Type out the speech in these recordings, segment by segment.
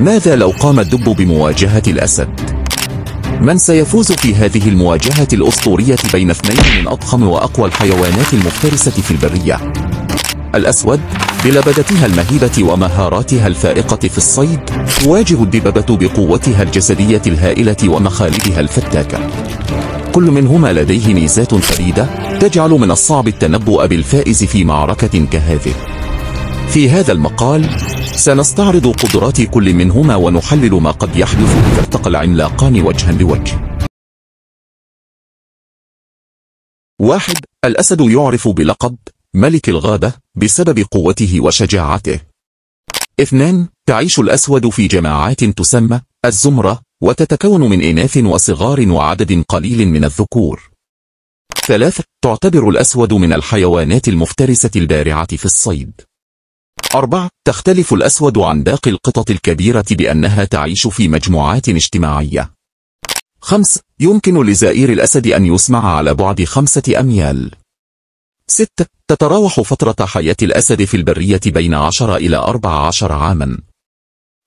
ماذا لو قام الدب بمواجهة الأسد؟ من سيفوز في هذه المواجهة الأسطورية بين اثنين من أضخم وأقوى الحيوانات المفترسة في البرية؟ الأسود بلبدتها المهيبة ومهاراتها الفائقة في الصيد تواجه الدببة بقوتها الجسدية الهائلة ومخالبها الفتاكة كل منهما لديه ميزات فريدة تجعل من الصعب التنبؤ بالفائز في معركة كهذه في هذا المقال سنستعرض قدرات كل منهما ونحلل ما قد يحدث إذا التقى العملاقان وجها لوجه واحد الأسد يعرف بلقب ملك الغابة بسبب قوته وشجاعته اثنان تعيش الأسود في جماعات تسمى الزمرة وتتكون من إناث وصغار وعدد قليل من الذكور ثلاثة تعتبر الأسود من الحيوانات المفترسة البارعة في الصيد أربعة تختلف الأسود عن باقي القطط الكبيرة بأنها تعيش في مجموعات اجتماعية. خمس يمكن لزائر الأسد أن يسمع على بعد خمسة أميال. ست تتراوح فترة حياة الأسد في البرية بين عشر إلى أربع عشر عاما.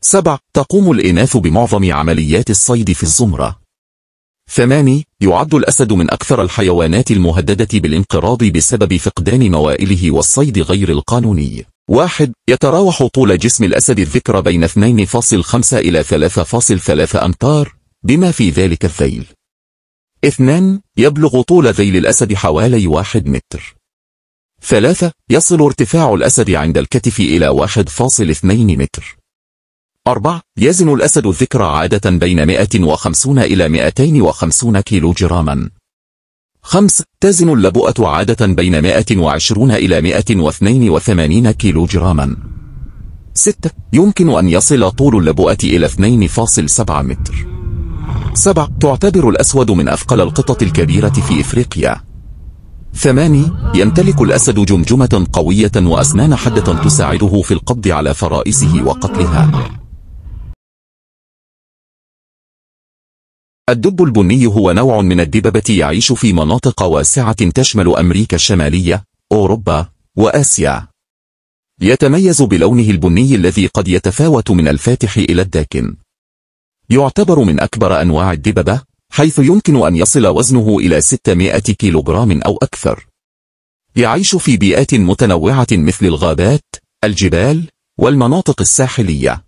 سبع تقوم الإناث بمعظم عمليات الصيد في الزمرة. ثماني يعد الأسد من أكثر الحيوانات المهددة بالانقراض بسبب فقدان موائله والصيد غير القانوني. واحد يتراوح طول جسم الأسد الذكر بين 2.5 إلى 3.3 أمتار بما في ذلك الذيل اثنان يبلغ طول ذيل الأسد حوالي واحد متر ثلاثة يصل ارتفاع الأسد عند الكتف إلى 1.2 متر أربعة يزن الأسد الذكر عادة بين 150 إلى 250 كيلو جراما 5. تزن اللبؤة عادة بين 120 إلى 182 كيلو جراما 6. يمكن أن يصل طول اللبؤة إلى 2.7 متر 7. تعتبر الأسود من أثقل القطط الكبيرة في إفريقيا 8. يمتلك الأسد جمجمة قوية وأسنان حدة تساعده في القبض على فرائسه وقتلها الدب البني هو نوع من الدببة يعيش في مناطق واسعة تشمل أمريكا الشمالية، أوروبا، وآسيا. يتميز بلونه البني الذي قد يتفاوت من الفاتح إلى الداكن. يعتبر من أكبر أنواع الدببة، حيث يمكن أن يصل وزنه إلى 600 كيلوغرام أو أكثر. يعيش في بيئات متنوعة مثل الغابات، الجبال، والمناطق الساحلية.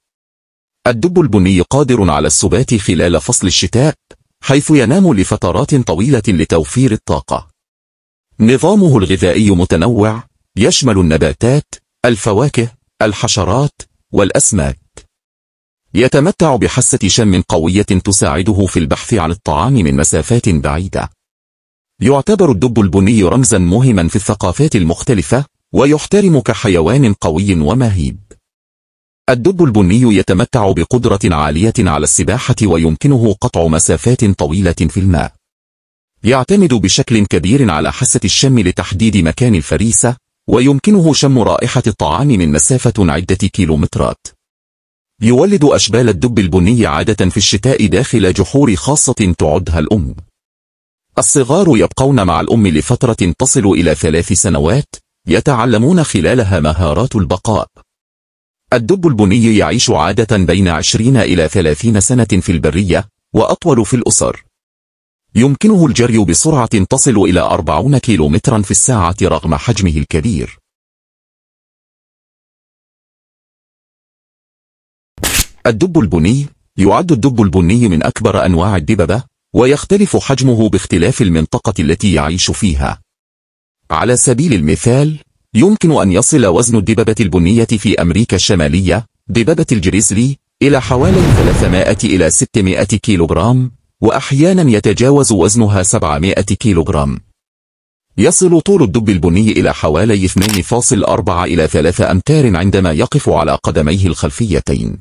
الدب البني قادر على السبات خلال فصل الشتاء حيث ينام لفترات طويلة لتوفير الطاقة نظامه الغذائي متنوع يشمل النباتات الفواكه الحشرات والأسماك يتمتع بحاسة شم قوية تساعده في البحث عن الطعام من مسافات بعيدة يعتبر الدب البني رمزا مهما في الثقافات المختلفة ويحترم كحيوان قوي ومهيب الدب البني يتمتع بقدرة عالية على السباحة ويمكنه قطع مسافات طويلة في الماء. يعتمد بشكل كبير على حاسة الشم لتحديد مكان الفريسة، ويمكنه شم رائحة الطعام من مسافة عدة كيلومترات. يولد أشبال الدب البني عادة في الشتاء داخل جحور خاصة تعدها الأم. الصغار يبقون مع الأم لفترة تصل إلى ثلاث سنوات، يتعلمون خلالها مهارات البقاء. الدب البني يعيش عادة بين 20 إلى 30 سنة في البرية وأطول في الأسر يمكنه الجري بسرعة تصل إلى 40 كيلومترا في الساعة رغم حجمه الكبير الدب البني يعد الدب البني من أكبر أنواع الدببة ويختلف حجمه باختلاف المنطقة التي يعيش فيها على سبيل المثال يمكن أن يصل وزن الدببة البنية في أمريكا الشمالية دببة الجريزلي إلى حوالي 300 إلى 600 كيلوغرام وأحيانا يتجاوز وزنها 700 كيلوغرام يصل طول الدب البني إلى حوالي 2.4 إلى 3 أمتار عندما يقف على قدميه الخلفيتين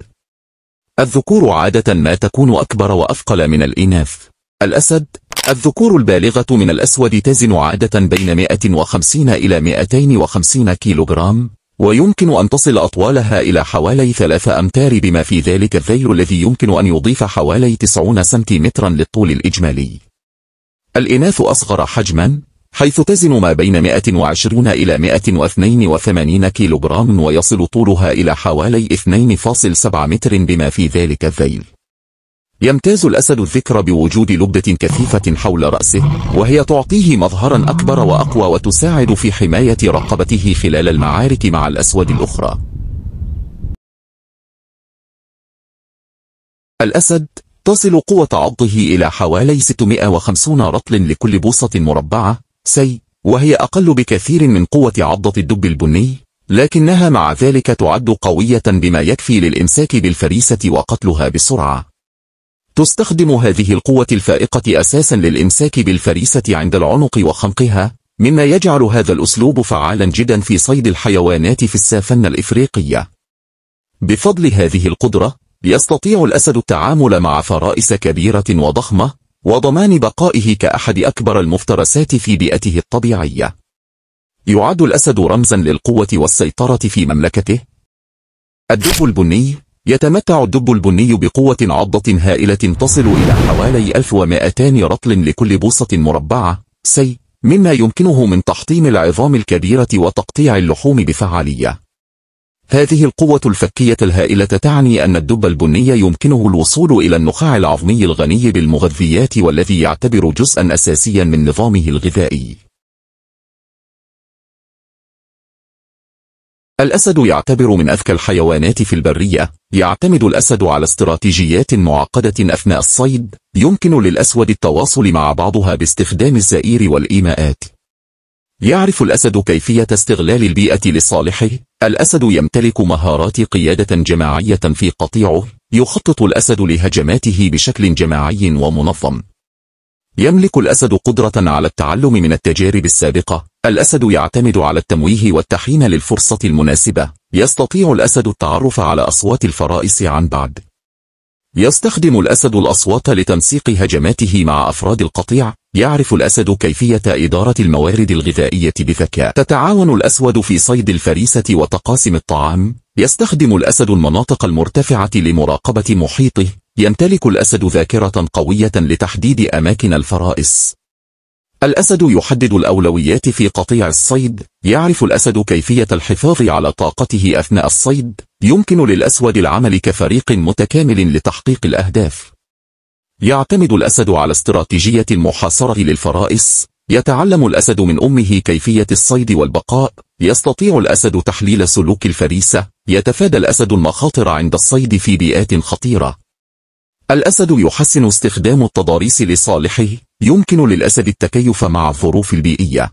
الذكور عادة ما تكون أكبر وأثقل من الإناث الأسد الذكور البالغة من الأسود تزن عادة بين 150 إلى 250 كيلوغرام ويمكن أن تصل أطوالها إلى حوالي 3 أمتار بما في ذلك الذيل الذي يمكن أن يضيف حوالي 90 سنتيمترا للطول الإجمالي الإناث أصغر حجما حيث تزن ما بين 120 إلى 182 كيلوغرام ويصل طولها إلى حوالي 2.7 متر بما في ذلك الذيل يمتاز الأسد الذكر بوجود لبدة كثيفة حول رأسه وهي تعطيه مظهرا أكبر وأقوى وتساعد في حماية رقبته خلال المعارك مع الأسود الأخرى الأسد تصل قوة عضه إلى حوالي 650 رطل لكل بوصة مربعة سي وهي أقل بكثير من قوة عضة الدب البني لكنها مع ذلك تعد قوية بما يكفي للإمساك بالفريسة وقتلها بسرعة تستخدم هذه القوة الفائقة أساسا للإمساك بالفريسة عند العنق وخنقها مما يجعل هذا الأسلوب فعالا جدا في صيد الحيوانات في السافنة الإفريقية بفضل هذه القدرة يستطيع الأسد التعامل مع فرائس كبيرة وضخمة وضمان بقائه كأحد أكبر المفترسات في بيئته الطبيعية يعد الأسد رمزا للقوة والسيطرة في مملكته الدب البني يتمتع الدب البني بقوة عضة هائلة تصل إلى حوالي 1200 رطل لكل بوصة مربعة سي مما يمكنه من تحطيم العظام الكبيرة وتقطيع اللحوم بفعالية هذه القوة الفكية الهائلة تعني أن الدب البني يمكنه الوصول إلى النخاع العظمي الغني بالمغذيات والذي يعتبر جزءا أساسيا من نظامه الغذائي الأسد يعتبر من أذكى الحيوانات في البرية يعتمد الأسد على استراتيجيات معقدة أثناء الصيد يمكن للأسود التواصل مع بعضها باستخدام الزئير والإيماءات يعرف الأسد كيفية استغلال البيئة لصالحه الأسد يمتلك مهارات قيادة جماعية في قطيعه يخطط الأسد لهجماته بشكل جماعي ومنظم يملك الأسد قدرة على التعلم من التجارب السابقة الأسد يعتمد على التمويه والتحين للفرصة المناسبة يستطيع الأسد التعرف على أصوات الفرائس عن بعد يستخدم الأسد الأصوات لتنسيق هجماته مع أفراد القطيع يعرف الأسد كيفية إدارة الموارد الغذائية بذكاء تتعاون الأسود في صيد الفريسة وتقاسم الطعام يستخدم الأسد المناطق المرتفعة لمراقبة محيطه يمتلك الأسد ذاكرة قوية لتحديد أماكن الفرائس الأسد يحدد الأولويات في قطيع الصيد يعرف الأسد كيفية الحفاظ على طاقته أثناء الصيد يمكن للأسود العمل كفريق متكامل لتحقيق الأهداف يعتمد الأسد على استراتيجية المحاصرة للفرائس يتعلم الأسد من أمه كيفية الصيد والبقاء يستطيع الأسد تحليل سلوك الفريسة يتفادى الأسد المخاطر عند الصيد في بيئات خطيرة الأسد يحسن استخدام التضاريس لصالحه يمكن للأسد التكيف مع الظروف البيئية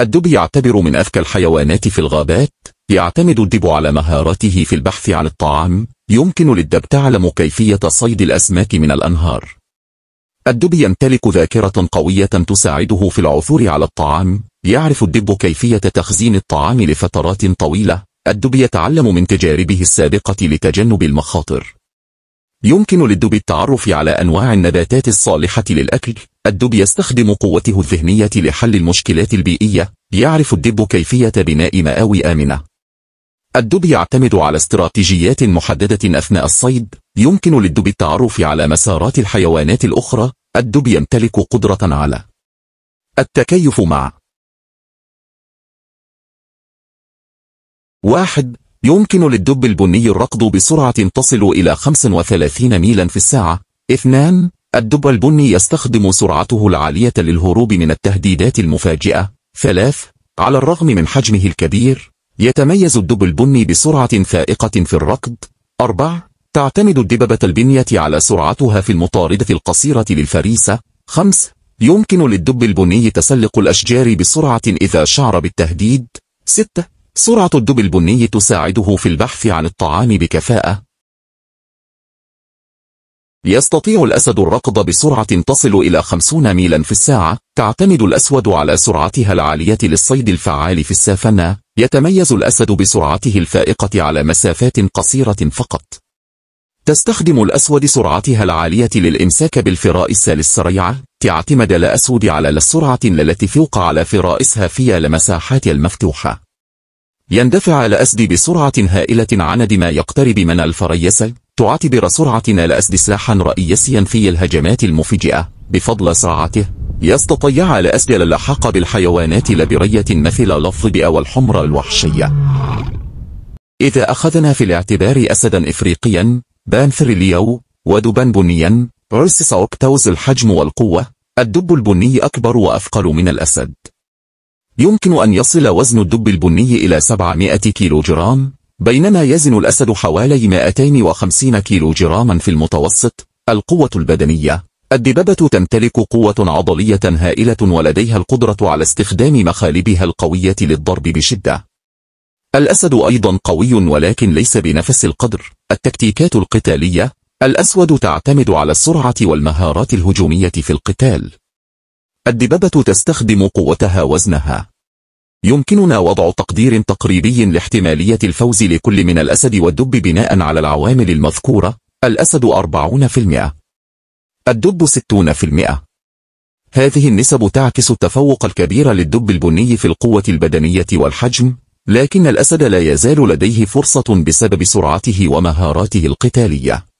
الدب يعتبر من أذكى الحيوانات في الغابات يعتمد الدب على مهارته في البحث عن الطعام يمكن للدب تعلم كيفية صيد الأسماك من الأنهار الدب يمتلك ذاكرة قوية تساعده في العثور على الطعام يعرف الدب كيفية تخزين الطعام لفترات طويلة الدب يتعلم من تجاربه السابقة لتجنب المخاطر يمكن للدب التعرف على أنواع النباتات الصالحة للأكل الدب يستخدم قوته الذهنية لحل المشكلات البيئية يعرف الدب كيفية بناء مآوي آمنة الدب يعتمد على استراتيجيات محددة أثناء الصيد يمكن للدب التعرف على مسارات الحيوانات الأخرى الدب يمتلك قدرة على التكيف مع واحد يمكن للدب البني الركض بسرعة تصل إلى 35 ميلا في الساعة. اثنان، الدب البني يستخدم سرعته العالية للهروب من التهديدات المفاجئة. ثلاث، على الرغم من حجمه الكبير، يتميز الدب البني بسرعة فائقة في الركض. أربع، تعتمد الدببة البنية على سرعتها في المطاردة القصيرة للفريسة. خمس، يمكن للدب البني تسلق الأشجار بسرعة إذا شعر بالتهديد. ستة، سرعة الدب البني تساعده في البحث عن الطعام بكفاءة. يستطيع الأسد الركض بسرعة تصل إلى 50 ميلا في الساعة. تعتمد الأسود على سرعتها العالية للصيد الفعال في السافنة. يتميز الأسد بسرعته الفائقة على مسافات قصيرة فقط. تستخدم الأسود سرعتها العالية للإمساك بالفرائس السريعة. تعتمد الأسود على السرعة التي فوق على فرائسها في المساحات المفتوحة. يندفع الأسد بسرعة هائلة عند ما يقترب من الفريسة تعتبر سرعة الأسد سلاحا رئيسيا في الهجمات المفجئة بفضل سرعته يستطيع الأسد اللحاق بالحيوانات البرية مثل أو الحمر الوحشية إذا أخذنا في الاعتبار أسدا إفريقيا بانثريليو ودبا بنيا عرسس أوكتوز الحجم والقوة الدب البني أكبر وأثقل من الأسد يمكن أن يصل وزن الدب البني إلى 700 كيلوغرام بينما يزن الأسد حوالي 250 كيلوغراما في المتوسط القوة البدنية الدببة تمتلك قوة عضلية هائلة ولديها القدرة على استخدام مخالبها القوية للضرب بشدة الأسد أيضا قوي ولكن ليس بنفس القدر التكتيكات القتالية الأسود تعتمد على السرعة والمهارات الهجومية في القتال الدبابة تستخدم قوتها وزنها يمكننا وضع تقدير تقريبي لاحتمالية الفوز لكل من الأسد والدب بناء على العوامل المذكورة الأسد 40% الدب 60% هذه النسب تعكس التفوق الكبير للدب البني في القوة البدنية والحجم لكن الأسد لا يزال لديه فرصة بسبب سرعته ومهاراته القتالية